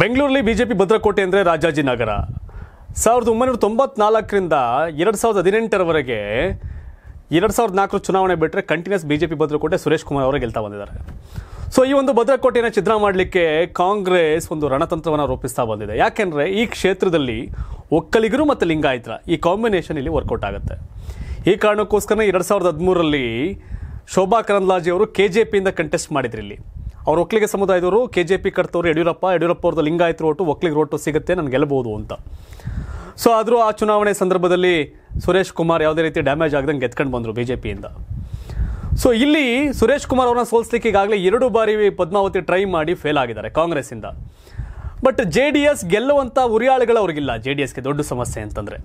ಬೆಂಗಳೂರಲ್ಲಿ ಬಿಜೆಪಿ ಭದ್ರಕೋಟೆ ಅಂದರೆ ರಾಜಾಜಿನಗರ ಸಾವಿರದ ಒಂಬೈನೂರ ತೊಂಬತ್ನಾಲ್ಕರಿಂದ ಎರಡು ಸಾವಿರದ ಹದಿನೆಂಟರವರೆಗೆ ಎರಡು ಸಾವಿರದ ನಾಲ್ಕರ ಚುನಾವಣೆ ಬಿಟ್ಟರೆ ಕಂಟಿನ್ಯೂಸ್ ಬಿಜೆಪಿ ಭದ್ರಕೋಟೆ ಸುರೇಶ್ ಕುಮಾರ್ ಅವರು ಗೆಲ್ತಾ ಬಂದಿದ್ದಾರೆ ಸೊ ಈ ಒಂದು ಭದ್ರಕೋಟೆಯನ್ನು ಚಿತ್ರ ಮಾಡಲಿಕ್ಕೆ ಕಾಂಗ್ರೆಸ್ ಒಂದು ರಣತಂತ್ರವನ್ನು ರೂಪಿಸ್ತಾ ಬಂದಿದೆ ಯಾಕೆಂದರೆ ಈ ಕ್ಷೇತ್ರದಲ್ಲಿ ಒಕ್ಕಲಿಗರು ಮತ್ತು ಲಿಂಗಾಯತರ ಈ ಕಾಂಬಿನೇಷನ್ ಇಲ್ಲಿ ವರ್ಕೌಟ್ ಆಗುತ್ತೆ ಈ ಕಾರಣಕ್ಕೋಸ್ಕರ ಎರಡು ಸಾವಿರದ ಹದಿಮೂರರಲ್ಲಿ ಶೋಭಾ ಕರಂದ್ಲಾಜಿ ಅವರು ಕೆ ಜೆ ಪಿಯಿಂದ ಕಂಟೆಸ್ಟ್ ಮಾಡಿದ್ರಿ ಇಲ್ಲಿ ಅವ್ರ ಒಕ್ಕಲಿಗ ಸಮುದಾಯದವರು ಕೆ ಜೆ ಪಿ ಕಟ್ತವ್ರು ಯಡಿಯೂರಪ್ಪ ಯಡಿಯೂರಪ್ಪ ಅವ್ರದ್ದು ಲಿಂಗಾಯತ ಓಟು ಒಕ್ಕಲಿಗ ಓಟು ಸಿಗುತ್ತೆ ನಾನು ಗೆಲ್ಲಬಹುದು ಅಂತ ಸೊ ಆದರೂ ಆ ಚುನಾವಣೆ ಸಂದರ್ಭದಲ್ಲಿ ಸುರೇಶ್ ಕುಮಾರ್ ಯಾವುದೇ ರೀತಿ ಡ್ಯಾಮೇಜ್ ಆಗದಂಗೆ ಗೆದ್ಕೊಂಡು ಬಂದರು ಬಿ ಜೆ ಪಿಯಿಂದ ಸೊ ಇಲ್ಲಿ ಸುರೇಶ್ ಕುಮಾರ್ ಅವರನ್ನ ಸೋಲಿಸ್ಲಿಕ್ಕೆ ಈಗಾಗಲೇ ಎರಡು ಬಾರಿ ಪದ್ಮಾವತಿ ಟ್ರೈ ಮಾಡಿ ಫೇಲ್ ಆಗಿದ್ದಾರೆ ಕಾಂಗ್ರೆಸ್ಸಿಂದ ಬಟ್ ಜೆ ಡಿ ಎಸ್ ಗೆಲ್ಲುವಂಥ ಉರಿಯಾಳುಗಳು ಅವ್ರಿಗಿಲ್ಲ ಜೆ ಡಿ ಎಸ್ಗೆ ದೊಡ್ಡ ಸಮಸ್ಯೆ ಅಂತಂದರೆ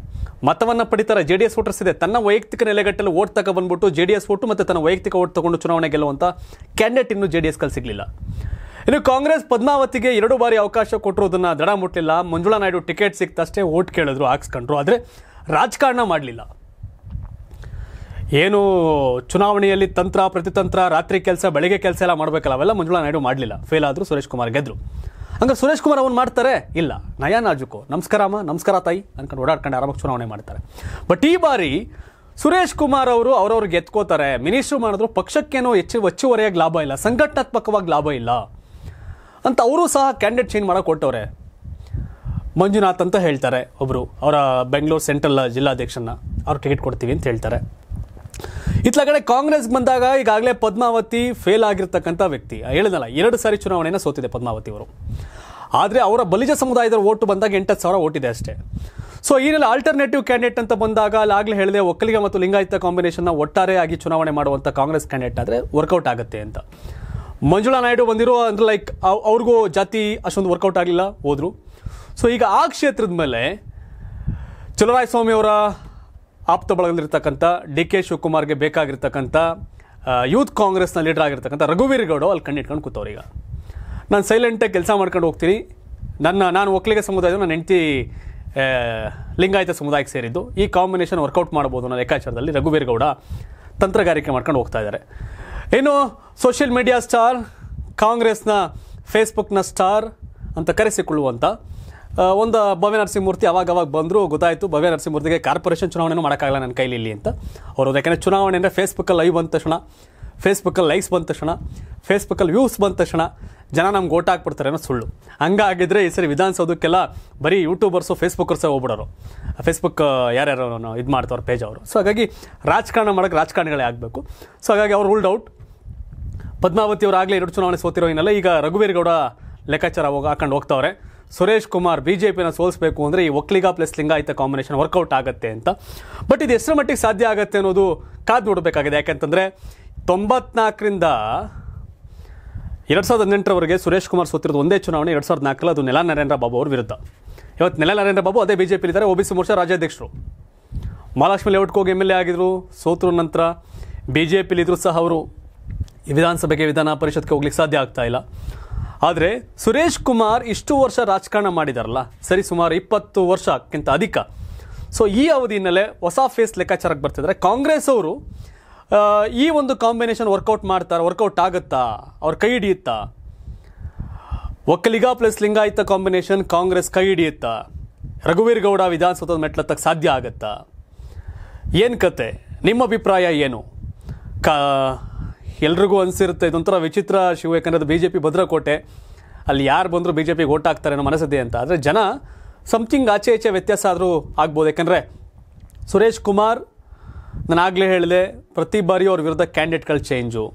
ಮತವನ್ನು ಪಡಿತಾರೆ ಜೆ ಡಿ ಎಸ್ ವೋಟರ್ಸ್ ಇದೆ ತನ್ನ ವೈಯಕ್ತಿಕ ನೆಲೆಗಟ್ಟಲು ಓಟ್ ತಗ ಬಂದ್ಬಿಟ್ಟು ಜೆ ಡಿ ಎಸ್ ಓಟು ಮತ್ತು ತನ್ನ ವೈಯಕ್ತಿಕ ಓಟ್ ತಗೊಂಡು ಚುನಾವಣೆ ಗೆಲ್ಲುವಂಥ ಕ್ಯಾಂಡಿಡೇಟ್ ಇನ್ನೂ ಜೆ ಡಿ ಎಸ್ ಸಿಗಲಿಲ್ಲ ಇನ್ನು ಕಾಂಗ್ರೆಸ್ ಪದ್ಮಾವತಿಗೆ ಎರಡು ಬಾರಿ ಅವಕಾಶ ಕೊಟ್ಟಿರೋದನ್ನ ದಡ ಮುಟ್ಟಲಿಲ್ಲ ಮಂಜುಳಾ ನಾಯ್ಡು ಟಿಕೆಟ್ ಸಿಕ್ತಷ್ಟೇ ಓಟ್ ಕೇಳಿದ್ರು ಹಾಕ್ಸ್ಕೊಂಡ್ರು ಆದರೆ ರಾಜಕಾರಣ ಮಾಡಲಿಲ್ಲ ಏನು ಚುನಾವಣೆಯಲ್ಲಿ ತಂತ್ರ ಪ್ರತಿತಂತ್ರ ರಾತ್ರಿ ಕೆಲಸ ಬೆಳಗ್ಗೆ ಕೆಲಸ ಎಲ್ಲ ಮಾಡಬೇಕಲ್ಲ ಅವೆಲ್ಲ ಮಂಜುಳಾ ನಾಯ್ಡು ಮಾಡಲಿಲ್ಲ ಫೇಲ್ ಆದರೂ ಸುರೇಶ್ ಕುಮಾರ್ ಗೆದ್ದರು ಹಂಗೆ ಸುರೇಶ್ ಕುಮಾರ್ ಅವ್ನು ಮಾಡ್ತಾರೆ ಇಲ್ಲ ನಯಾ ನಾಜುಕೋ ಅಮ್ಮ ನಮಸ್ಕಾರ ತಾಯಿ ಅನ್ಕೊಂಡು ಓಡಾಡ್ಕೊಂಡು ಆರಾಮಾಗಿ ಚುನಾವಣೆ ಮಾಡ್ತಾರೆ ಬಟ್ ಈ ಬಾರಿ ಸುರೇಶ್ ಕುಮಾರ್ ಅವರು ಅವ್ರವ್ರಿಗೆ ಎತ್ಕೋತಾರೆ ಮಿನಿಸ್ಟ್ರು ಮಾಡಿದ್ರು ಪಕ್ಷಕ್ಕೇನೋ ಹೆಚ್ಚು ಹೆಚ್ಚುವರಿಯಾಗಿ ಲಾಭ ಇಲ್ಲ ಸಂಘಟನಾತ್ಮಕವಾಗಿ ಲಾಭ ಇಲ್ಲ ಅಂತ ಅವರು ಸಹ ಕ್ಯಾಂಡಿಡೇಟ್ ಚೇಂಜ್ ಮಾಡೋಕೆ ಕೊಟ್ಟವ್ರೆ ಮಂಜುನಾಥ್ ಅಂತ ಹೇಳ್ತಾರೆ ಒಬ್ಬರು ಅವರ ಬೆಂಗಳೂರು ಸೆಂಟ್ರಲ್ ಜಿಲ್ಲಾಧ್ಯಕ್ಷನ ಅವ್ರು ಟಿಕೆಟ್ ಕೊಡ್ತೀವಿ ಅಂತ ಹೇಳ್ತಾರೆ ಇತ್ತಲಗಡೆ ಕಡೆ ಕಾಂಗ್ರೆಸ್ಗೆ ಬಂದಾಗ ಈಗಾಗಲೇ ಪದ್ಮಾವತಿ ಫೇಲ್ ಆಗಿರ್ತಕ್ಕಂಥ ವ್ಯಕ್ತಿ ಹೇಳಿದಲ್ಲ ಎರಡು ಸಾರಿ ಚುನಾವಣೆಯನ್ನು ಸೋತಿದೆ ಪದ್ಮಾವತಿ ಅವರು ಆದರೆ ಅವರ ಬಲಿಜ ಸಮುದಾಯದ ಓಟು ಬಂದಾಗ ಎಂಟತ್ತು ಸಾವಿರ ಓಟಿದೆ ಅಷ್ಟೇ ಸೊ ಏನೆಲ್ಲ ಆಲ್ಟರ್ನೇಟಿವ್ ಕ್ಯಾಂಡಿಡೇಟ್ ಅಂತ ಬಂದಾಗ ಅಲ್ಲಾಗಲೇ ಹೇಳಿದೆ ಒಕ್ಕಲಿಗ ಮತ್ತು ಲಿಂಗಾಯತ ಕಾಂಬಿನೇಷನ್ನ ಒಟ್ಟಾರೆಯಾಗಿ ಚುನಾವಣೆ ಮಾಡುವಂಥ ಕಾಂಗ್ರೆಸ್ ಕ್ಯಾಂಡಿಡೇಟ್ ಆದರೆ ವರ್ಕೌಟ್ ಆಗುತ್ತೆ ಅಂತ ಮಂಜುಳಾ ನಾಯ್ಡು ಬಂದಿರೋ ಅಂದ್ರೆ ಲೈಕ್ ಅವ್ರಿಗೂ ಜಾತಿ ಅಷ್ಟೊಂದು ವರ್ಕೌಟ್ ಆಗಲಿಲ್ಲ ಹೋದರು ಸೊ ಈಗ ಆ ಕ್ಷೇತ್ರದ ಮೇಲೆ ಚಲರಾಯಸ್ವಾಮಿ ಅವರ ಆಪ್ತ ಬಳಗದಲ್ಲಿರ್ತಕ್ಕಂಥ ಡಿ ಕೆ ಶಿವಕುಮಾರ್ಗೆ ಬೇಕಾಗಿರ್ತಕ್ಕಂಥ ಯೂತ್ ಕಾಂಗ್ರೆಸ್ನ ಲೀಡರ್ ಆಗಿರ್ತಕ್ಕಂಥ ರಘುವೀರ್ ಗೌಡ ಅಲ್ಲಿ ಕಣ್ಣಿಟ್ಕೊಂಡು ಕೂತವ್ರು ಈಗ ನಾನು ಸೈಲೆಂಟಾಗಿ ಕೆಲಸ ಮಾಡ್ಕೊಂಡು ಹೋಗ್ತೀನಿ ನನ್ನ ನಾನು ಒಕ್ಕಲಿಗ ಸಮುದಾಯದ ನನ್ನ ಹೆಂಡತಿ ಲಿಂಗಾಯತ ಸಮುದಾಯಕ್ಕೆ ಸೇರಿದ್ದು ಈ ಕಾಂಬಿನೇಷನ್ ವರ್ಕೌಟ್ ಮಾಡ್ಬೋದು ಅನ್ನೋ ಲೆಕ್ಕಾಚಾರದಲ್ಲಿ ರಘುವೀರ್ ಗೌಡ ತಂತ್ರಗಾರಿಕೆ ಮಾಡ್ಕೊಂಡು ಹೋಗ್ತಾ ಇದ್ದಾರೆ ಇನ್ನು ಸೋಷಿಯಲ್ ಮೀಡಿಯಾ ಸ್ಟಾರ್ ಕಾಂಗ್ರೆಸ್ನ ಫೇಸ್ಬುಕ್ನ ಸ್ಟಾರ್ ಅಂತ ಕರೆಸಿಕೊಳ್ಳುವಂಥ ಒಂದು ಭವ್ಯ ನರಸಿಂಹಮೂರ್ತಿ ಅವಾಗ ಅವಾಗ ಬಂದರು ಗೊತ್ತಾಯಿತು ಭವ್ಯ ನರಸಿಂಹಮೂರ್ತಿಗೆ ಕಾರ್ಪೊರೇಷನ್ ಚುನಾವಣೆನೂ ಮಾಡೋಕ್ಕಾಗಲ್ಲ ನನ್ನ ಕೈಲಿ ಅಂತ ಅವರು ಯಾಕೆಂದರೆ ಚುನಾವಣೆ ಅಂದರೆ ಫೇಸ್ಬುಕ್ಕಲ್ಲಿ ಲೈವ್ ಬಂದ ತಕ್ಷಣ ಫೇಸ್ಬುಕ್ಕಲ್ಲಿ ಲೈಕ್ಸ್ ಬಂದ ತಕ್ಷಣ ಫೇಸ್ಬುಕ್ಕಲ್ಲಿ ವ್ಯೂಸ್ ಬಂದ ತಕ್ಷಣ ಜನ ನಮ್ಗೆ ಓಟ್ ಹಾಕ್ಬಿಡ್ತಾರೆ ಅನ್ನೋ ಸುಳ್ಳು ಹಂಗಾಗಿದ್ದರೆ ಈ ಸರಿ ವಿಧಾನಸೌಧಕ್ಕೆಲ್ಲ ಬರೀ ಯೂಟ್ಯೂಬರ್ಸು ಫೇಸ್ಬುಕ್ಕರ್ಸೇ ಹೋಗ್ಬಿಡೋರು ಫೇಸ್ಬುಕ್ ಯಾರ್ಯಾರು ಇದು ಮಾಡ್ತಾರೆ ಪೇಜ್ ಅವರು ಸೊ ಹಾಗಾಗಿ ರಾಜಕಾರಣ ಮಾಡೋಕ್ಕೆ ರಾಜಕಾರಣಿಗಳೇ ಆಗಬೇಕು ಸೊ ಹಾಗಾಗಿ ಅವ್ರು ರೂಲ್ಡ್ ಔಟ್ ಪದ್ಮಾವತಿ ಆಗಲೇ ಎರಡು ಚುನಾವಣೆ ಸೋತಿರೋ ಏನಲ್ಲ ಈಗ ರಘುವೀರ್ಗೌಡ ಲೆಕ್ಕಾಚಾರ ಹೋಗಿ ಹಾಕೊಂಡು ಹೋಗ್ತಾವ್ರೆ ಸುರೇಶ್ ಕುಮಾರ್ ಬಿ ಜೆ ಪಿನ ಸೋಲಿಸಬೇಕು ಅಂದರೆ ಈ Vokkaliga plus Lingayat combination work out ಆಗುತ್ತೆ ಅಂತ ಬಟ್ ಇದು ಎಷ್ಟರ ಮಟ್ಟಿಗೆ ಸಾಧ್ಯ ಆಗುತ್ತೆ ಅನ್ನೋದು ಕಾದು ನೋಡಬೇಕಾಗಿದೆ ಯಾಕೆಂತಂದರೆ ತೊಂಬತ್ನಾಲ್ಕರಿಂದ ಎರಡು ಸಾವಿರದ ಹದಿನೆಂಟರವರೆಗೆ ಸುರೇಶ್ ಕುಮಾರ್ ಸೋತಿರೋದು ಒಂದೇ ಚುನಾವಣೆ ಎರಡು ಸಾವಿರದ ನಾಲ್ಕರಲ್ಲಿ ಅದು ನೆಲ ನರೇಂದ್ರ ಬಾಬು ಅವ್ರ ವಿರುದ್ಧ ಇವತ್ತು ನೆಲ ನರೇಂದ್ರ ಬಾಬು ಅದೇ ಬಿ ಜೆ ಪಿಲಿದ್ದಾರೆ ಒ ಬಿ ಸಿ ಮೋರ್ಚಾ ರಾಜ್ಯಾಧ್ಯಕ್ಷರು ಮಹಾಲಕ್ಷ್ಮಿ ಲೇಔಟ್ಗೆ ಹೋಗಿ ಎಮ್ ಎಲ್ ಎ ಆಗಿದ್ರು ಸೋತರ ನಂತರ ಬಿ ಜೆ ಪಿಲಿದ್ರು ಸಹ ಅವರು ವಿಧಾನಸಭೆಗೆ ವಿಧಾನ ಪರಿಷತ್ಗೆ ಹೋಗ್ಲಿಕ್ಕೆ ಸಾಧ್ಯ ಆಗ್ತಾ ಇಲ್ಲ ಆದರೆ ಸುರೇಶ್ ಕುಮಾರ್ ಇಷ್ಟು ವರ್ಷ ರಾಜಕಾರಣ ಮಾಡಿದಾರಲ್ಲ ಸರಿ ಸುಮಾರು ಇಪ್ಪತ್ತು ವರ್ಷಕ್ಕಿಂತ ಅಧಿಕ ಸೊ ಈ ಅವಧಿನಲ್ಲೇ ಹೊಸ ಫೇಸ್ ಲೆಕ್ಕಾಚಾರಕ್ಕೆ ಬರ್ತಿದ್ದಾರೆ ಕಾಂಗ್ರೆಸ್ ಅವರು ಈ ಒಂದು ಕಾಂಬಿನೇಷನ್ ವರ್ಕೌಟ್ ಮಾಡ್ತಾರೆ ವರ್ಕೌಟ್ ಆಗುತ್ತಾ ಅವ್ರ ಕೈ ಹಿಡಿಯುತ್ತಾ ಒಕ್ಕಲಿಗ ಪ್ಲಸ್ ಲಿಂಗಾಯತ ಕಾಂಬಿನೇಷನ್ ಕಾಂಗ್ರೆಸ್ ಕೈ ಹಿಡಿಯುತ್ತಾ ರಘುವೀರ್ ಗೌಡ ವಿಧಾನಸೌಧದ ಮೆಟ್ಲತ್ತಕ್ಕೆ ಸಾಧ್ಯ ಆಗುತ್ತಾ ಏನು ಕತೆ ನಿಮ್ಮ ಅಭಿಪ್ರಾಯ ಏನು ಕಾ ಎಲ್ರಿಗೂ ಅನಿಸಿರುತ್ತೆ ಇದೊಂಥರ ವಿಚಿತ್ರ ಶಿವ ಯಾಕಂದರೆ ಅದು ಬಿ ಜೆ ಪಿ ಭದ್ರಕೋಟೆ ಅಲ್ಲಿ ಯಾರು ಬಂದರೂ ಬಿ ಜೆ ಪಿಗೆ ಓಟ್ ಹಾಕ್ತಾರೆ ಅನ್ನೋ ಮನಸ್ಸಿದೆ ಅಂತ ಆದರೆ ಜನ ಸಮಥಿಂಗ್ ಆಚೆ ಈಚೆ ವ್ಯತ್ಯಾಸ ಆದರೂ ಆಗ್ಬೋದು ಯಾಕಂದರೆ ಸುರೇಶ್ ಕುಮಾರ್ ನಾನು ಆಗಲೇ ಹೇಳಿದೆ ಪ್ರತಿ ಬಾರಿಯೂ ಅವ್ರ ವಿರುದ್ಧ ಕ್ಯಾಂಡಿಡೇಟ್ಗಳು ಚೇಂಜು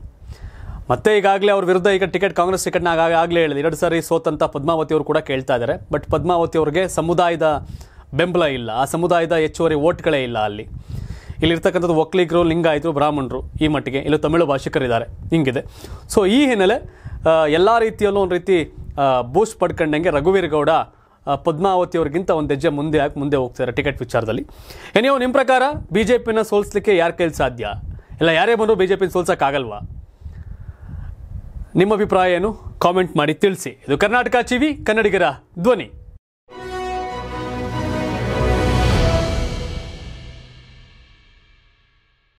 ಮತ್ತೆ ಈಗಾಗಲೇ ಅವ್ರ ವಿರುದ್ಧ ಈಗ ಟಿಕೆಟ್ ಕಾಂಗ್ರೆಸ್ ಟಿಕೆಟ್ನಾಗ ಆಗಲೇ ಹೇಳಿದೆ ಎರಡು ಸಾರಿ ಸೋತಂತ ಪದ್ಮಾವತಿ ಅವರು ಕೂಡ ಕೇಳ್ತಾ ಇದ್ದಾರೆ ಬಟ್ ಪದ್ಮಾವತಿ ಅವ್ರಿಗೆ ಸಮುದಾಯದ ಬೆಂಬಲ ಇಲ್ಲ ಆ ಸಮುದಾಯದ ಹೆಚ್ಚುವರಿ ಓಟ್ಗಳೇ ಇಲ್ಲ ಅಲ್ಲಿ ಇಲ್ಲಿರ್ತಕ್ಕಂಥದ್ದು ಒಕ್ಕಲಿಗರು ಲಿಂಗಾಯಿತು ಬ್ರಾಹ್ಮಣರು ಈ ಮಟ್ಟಿಗೆ ಇಲ್ಲಿ ತಮಿಳು ಭಾಷಿಕರಿದ್ದಾರೆ ಹಿಂಗಿದೆ ಸೊ ಈ ಹಿನ್ನೆಲೆ ಎಲ್ಲ ರೀತಿಯಲ್ಲೂ ಒಂದು ರೀತಿ ಬೂಸ್ಟ್ ಪಡ್ಕೊಂಡಂಗೆ ಗೌಡ ಪದ್ಮಾವತಿ ಅವ್ರಿಗಿಂತ ಒಂದು ಹೆಜ್ಜೆ ಮುಂದೆ ಹಾಕಿ ಮುಂದೆ ಹೋಗ್ತಾರೆ ಟಿಕೆಟ್ ವಿಚಾರದಲ್ಲಿ ಏನೋ ನಿಮ್ಮ ಪ್ರಕಾರ ಬಿ ಜೆ ಪಿನ ಸೋಲಿಸ್ಲಿಕ್ಕೆ ಯಾರ ಕೈಲಿ ಸಾಧ್ಯ ಇಲ್ಲ ಯಾರೇ ಬಂದರೂ ಬಿ ಜೆ ಪಿನ ಸೋಲ್ಸೋಕ್ಕಾಗಲ್ವಾ ನಿಮ್ಮ ಅಭಿಪ್ರಾಯ ಏನು ಕಾಮೆಂಟ್ ಮಾಡಿ ತಿಳಿಸಿ ಇದು ಕರ್ನಾಟಕ ಟಿವಿ ಕನ್ನಡಿಗರ ಧ್ವನಿ